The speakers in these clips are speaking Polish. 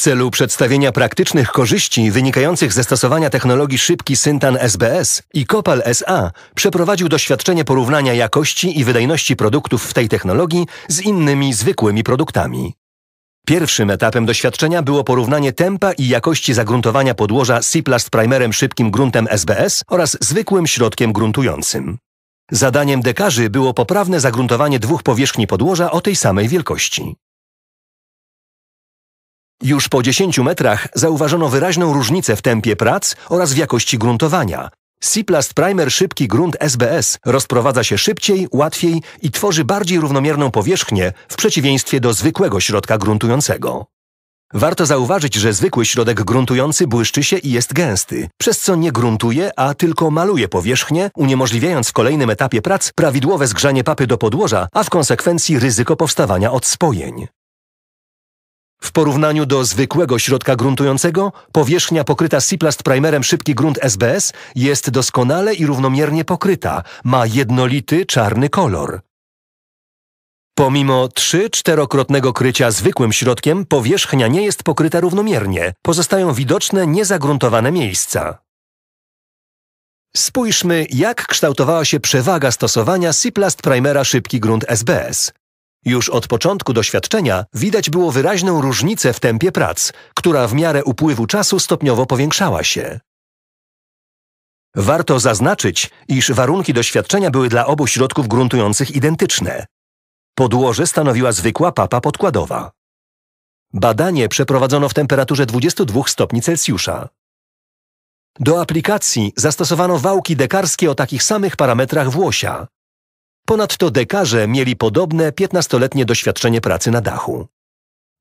celu przedstawienia praktycznych korzyści wynikających ze stosowania technologii szybki Syntan SBS i Kopal SA przeprowadził doświadczenie porównania jakości i wydajności produktów w tej technologii z innymi zwykłymi produktami. Pierwszym etapem doświadczenia było porównanie tempa i jakości zagruntowania podłoża Siplast Primerem szybkim gruntem SBS oraz zwykłym środkiem gruntującym. Zadaniem dekarzy było poprawne zagruntowanie dwóch powierzchni podłoża o tej samej wielkości. Już po 10 metrach zauważono wyraźną różnicę w tempie prac oraz w jakości gruntowania. Siplast Primer Szybki Grunt SBS rozprowadza się szybciej, łatwiej i tworzy bardziej równomierną powierzchnię w przeciwieństwie do zwykłego środka gruntującego. Warto zauważyć, że zwykły środek gruntujący błyszczy się i jest gęsty, przez co nie gruntuje, a tylko maluje powierzchnię, uniemożliwiając w kolejnym etapie prac prawidłowe zgrzanie papy do podłoża, a w konsekwencji ryzyko powstawania odspojeń. W porównaniu do zwykłego środka gruntującego, powierzchnia pokryta Siplast Primerem szybki grunt SBS jest doskonale i równomiernie pokryta, ma jednolity czarny kolor. Pomimo 3-4-krotnego krycia zwykłym środkiem, powierzchnia nie jest pokryta równomiernie, pozostają widoczne niezagruntowane miejsca. Spójrzmy, jak kształtowała się przewaga stosowania Siplast Primera szybki grunt SBS. Już od początku doświadczenia widać było wyraźną różnicę w tempie prac, która w miarę upływu czasu stopniowo powiększała się. Warto zaznaczyć, iż warunki doświadczenia były dla obu środków gruntujących identyczne. Podłoże stanowiła zwykła papa podkładowa. Badanie przeprowadzono w temperaturze 22 stopni Celsjusza. Do aplikacji zastosowano wałki dekarskie o takich samych parametrach włosia, Ponadto dekarze mieli podobne 15-letnie doświadczenie pracy na dachu.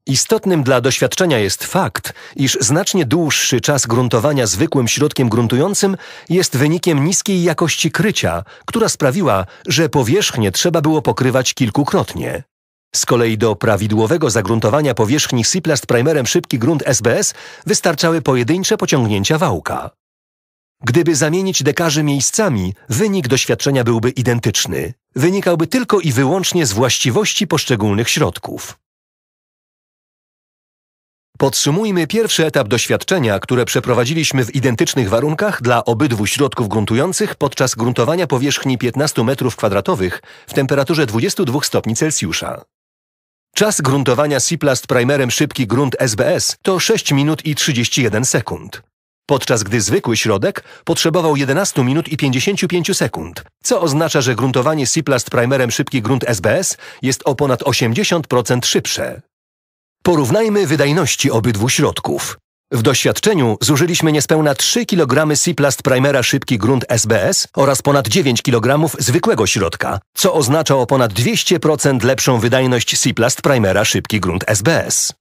Istotnym dla doświadczenia jest fakt, iż znacznie dłuższy czas gruntowania zwykłym środkiem gruntującym jest wynikiem niskiej jakości krycia, która sprawiła, że powierzchnię trzeba było pokrywać kilkukrotnie. Z kolei do prawidłowego zagruntowania powierzchni Siplast primerem szybki grunt SBS wystarczały pojedyncze pociągnięcia wałka. Gdyby zamienić dekarzy miejscami, wynik doświadczenia byłby identyczny wynikałby tylko i wyłącznie z właściwości poszczególnych środków. Podsumujmy pierwszy etap doświadczenia, które przeprowadziliśmy w identycznych warunkach dla obydwu środków gruntujących podczas gruntowania powierzchni 15 m2 w temperaturze 22 stopni Celsjusza. Czas gruntowania Siplast primerem szybki grunt SBS to 6 minut i 31 sekund podczas gdy zwykły środek potrzebował 11 minut i 55 sekund, co oznacza, że gruntowanie Siplast Primerem Szybki Grunt SBS jest o ponad 80% szybsze. Porównajmy wydajności obydwu środków. W doświadczeniu zużyliśmy niespełna 3 kg Siplast Primera Szybki Grunt SBS oraz ponad 9 kg zwykłego środka, co oznacza o ponad 200% lepszą wydajność Siplast Primera Szybki Grunt SBS.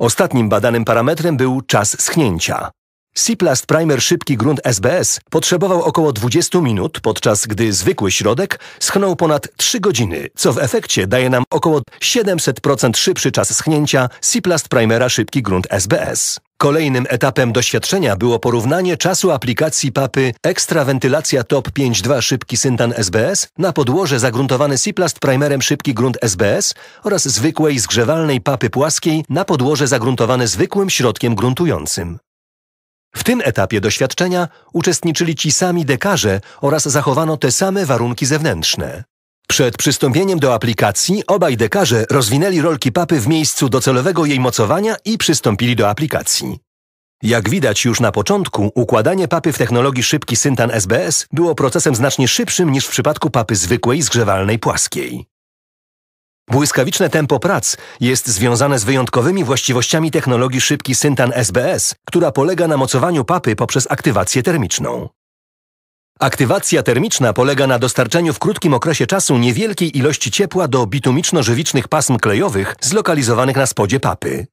Ostatnim badanym parametrem był czas schnięcia. Siplast Primer Szybki Grunt SBS potrzebował około 20 minut, podczas gdy zwykły środek schnął ponad 3 godziny, co w efekcie daje nam około 700% szybszy czas schnięcia Siplast Primera Szybki Grunt SBS. Kolejnym etapem doświadczenia było porównanie czasu aplikacji papy Ekstrawentylacja Top 5.2 Szybki Syntan SBS na podłoże zagruntowane Siplast Primerem Szybki Grunt SBS oraz zwykłej zgrzewalnej papy płaskiej na podłoże zagruntowane zwykłym środkiem gruntującym. W tym etapie doświadczenia uczestniczyli ci sami dekarze oraz zachowano te same warunki zewnętrzne. Przed przystąpieniem do aplikacji obaj dekarze rozwinęli rolki papy w miejscu docelowego jej mocowania i przystąpili do aplikacji. Jak widać już na początku, układanie papy w technologii szybki syntan SBS było procesem znacznie szybszym niż w przypadku papy zwykłej, zgrzewalnej, płaskiej. Błyskawiczne tempo prac jest związane z wyjątkowymi właściwościami technologii szybki Syntan SBS, która polega na mocowaniu papy poprzez aktywację termiczną. Aktywacja termiczna polega na dostarczeniu w krótkim okresie czasu niewielkiej ilości ciepła do bitumiczno-żywicznych pasm klejowych zlokalizowanych na spodzie papy.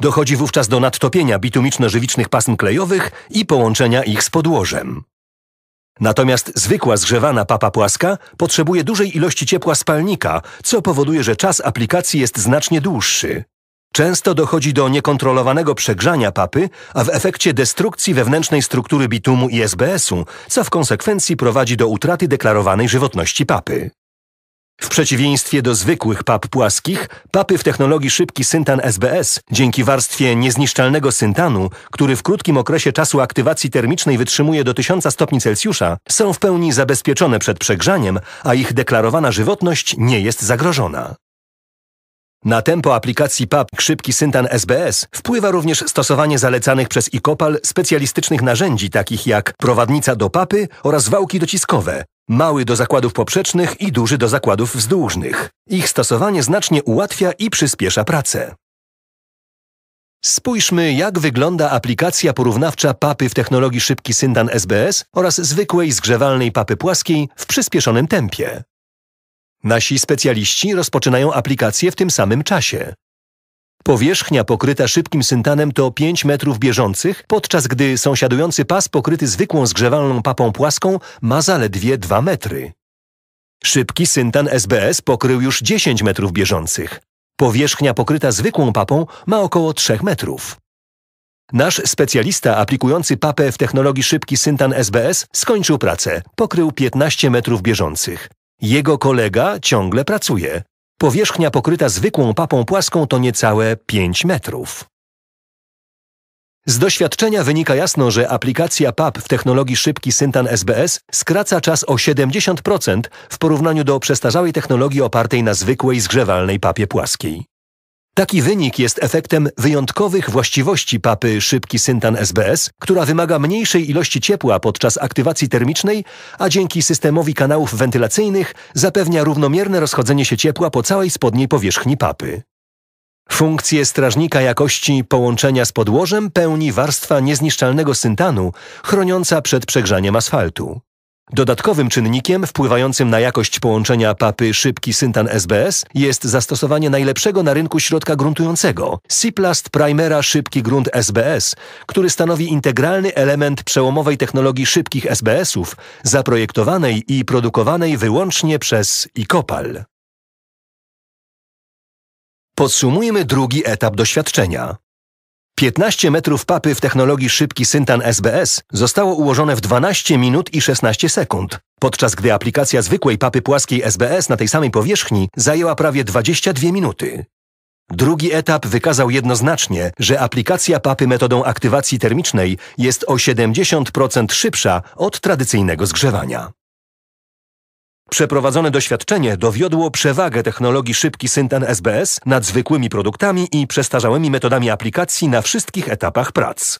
Dochodzi wówczas do nadtopienia bitumiczno-żywicznych pasm klejowych i połączenia ich z podłożem. Natomiast zwykła zgrzewana papa płaska potrzebuje dużej ilości ciepła spalnika, co powoduje, że czas aplikacji jest znacznie dłuższy. Często dochodzi do niekontrolowanego przegrzania papy, a w efekcie destrukcji wewnętrznej struktury bitumu i SBS-u, co w konsekwencji prowadzi do utraty deklarowanej żywotności papy. W przeciwieństwie do zwykłych pap płaskich, papy w technologii szybki syntan SBS dzięki warstwie niezniszczalnego syntanu, który w krótkim okresie czasu aktywacji termicznej wytrzymuje do 1000 stopni Celsjusza, są w pełni zabezpieczone przed przegrzaniem, a ich deklarowana żywotność nie jest zagrożona. Na tempo aplikacji PAP szybki syntan SBS wpływa również stosowanie zalecanych przez iKopal specjalistycznych narzędzi takich jak prowadnica do papy oraz wałki dociskowe, Mały do zakładów poprzecznych i duży do zakładów wzdłużnych. Ich stosowanie znacznie ułatwia i przyspiesza pracę. Spójrzmy, jak wygląda aplikacja porównawcza papy w technologii szybki Syndan SBS oraz zwykłej zgrzewalnej papy płaskiej w przyspieszonym tempie. Nasi specjaliści rozpoczynają aplikację w tym samym czasie. Powierzchnia pokryta szybkim syntanem to 5 metrów bieżących, podczas gdy sąsiadujący pas pokryty zwykłą zgrzewalną papą płaską ma zaledwie 2 metry. Szybki syntan SBS pokrył już 10 metrów bieżących. Powierzchnia pokryta zwykłą papą ma około 3 metrów. Nasz specjalista aplikujący papę w technologii szybki syntan SBS skończył pracę. Pokrył 15 metrów bieżących. Jego kolega ciągle pracuje. Powierzchnia pokryta zwykłą papą płaską to niecałe 5 metrów. Z doświadczenia wynika jasno, że aplikacja PAP w technologii szybki Syntan SBS skraca czas o 70% w porównaniu do przestarzałej technologii opartej na zwykłej zgrzewalnej papie płaskiej. Taki wynik jest efektem wyjątkowych właściwości papy szybki syntan SBS, która wymaga mniejszej ilości ciepła podczas aktywacji termicznej, a dzięki systemowi kanałów wentylacyjnych zapewnia równomierne rozchodzenie się ciepła po całej spodniej powierzchni papy. Funkcję strażnika jakości połączenia z podłożem pełni warstwa niezniszczalnego syntanu, chroniąca przed przegrzaniem asfaltu. Dodatkowym czynnikiem wpływającym na jakość połączenia papy szybki syntan SBS jest zastosowanie najlepszego na rynku środka gruntującego Ciplast Primera szybki grunt SBS, który stanowi integralny element przełomowej technologii szybkich SBS-ów, zaprojektowanej i produkowanej wyłącznie przez iKopal. Podsumujmy drugi etap doświadczenia. 15 metrów papy w technologii szybki Syntan SBS zostało ułożone w 12 minut i 16 sekund, podczas gdy aplikacja zwykłej papy płaskiej SBS na tej samej powierzchni zajęła prawie 22 minuty. Drugi etap wykazał jednoznacznie, że aplikacja papy metodą aktywacji termicznej jest o 70% szybsza od tradycyjnego zgrzewania. Przeprowadzone doświadczenie dowiodło przewagę technologii szybki Synten SBS nad zwykłymi produktami i przestarzałymi metodami aplikacji na wszystkich etapach prac.